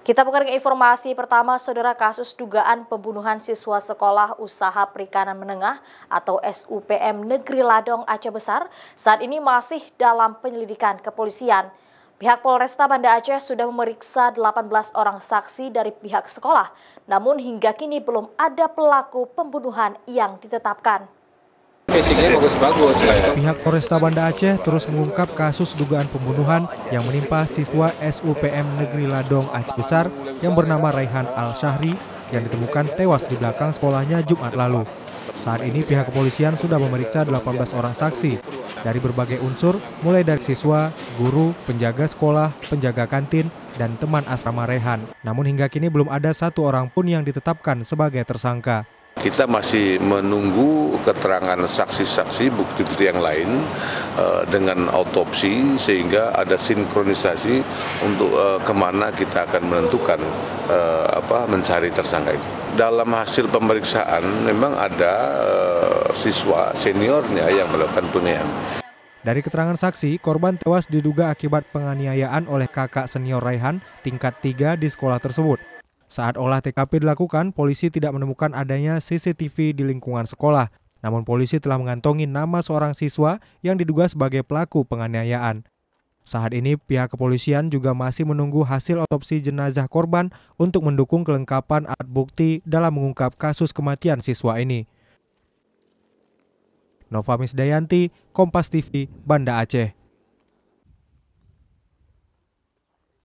Kita bukan ke informasi pertama, saudara kasus dugaan pembunuhan siswa sekolah usaha perikanan menengah atau SUPM Negeri Ladong Aceh Besar saat ini masih dalam penyelidikan kepolisian. Pihak Polresta Banda Aceh sudah memeriksa 18 orang saksi dari pihak sekolah, namun hingga kini belum ada pelaku pembunuhan yang ditetapkan. Pihak Polresta Banda Aceh terus mengungkap kasus dugaan pembunuhan yang menimpa siswa SUPM Negeri Ladong Aceh Besar yang bernama Raihan Al-Syahri yang ditemukan tewas di belakang sekolahnya Jumat lalu. Saat ini pihak kepolisian sudah memeriksa 18 orang saksi dari berbagai unsur mulai dari siswa, guru, penjaga sekolah, penjaga kantin, dan teman asrama Rehan. Namun hingga kini belum ada satu orang pun yang ditetapkan sebagai tersangka. Kita masih menunggu keterangan saksi-saksi, bukti-bukti yang lain eh, dengan autopsi sehingga ada sinkronisasi untuk eh, kemana kita akan menentukan eh, apa mencari tersangka itu. Dalam hasil pemeriksaan memang ada siswa seniornya yang melakukan penganiayaan. Dari keterangan saksi, korban tewas diduga akibat penganiayaan oleh kakak senior Raihan tingkat 3 di sekolah tersebut. Saat olah TKP dilakukan, polisi tidak menemukan adanya CCTV di lingkungan sekolah. Namun polisi telah mengantongi nama seorang siswa yang diduga sebagai pelaku penganiayaan. Saat ini pihak kepolisian juga masih menunggu hasil otopsi jenazah korban untuk mendukung kelengkapan alat bukti dalam mengungkap kasus kematian siswa ini. Nova Misdayanti, Kompas TV, Banda Aceh.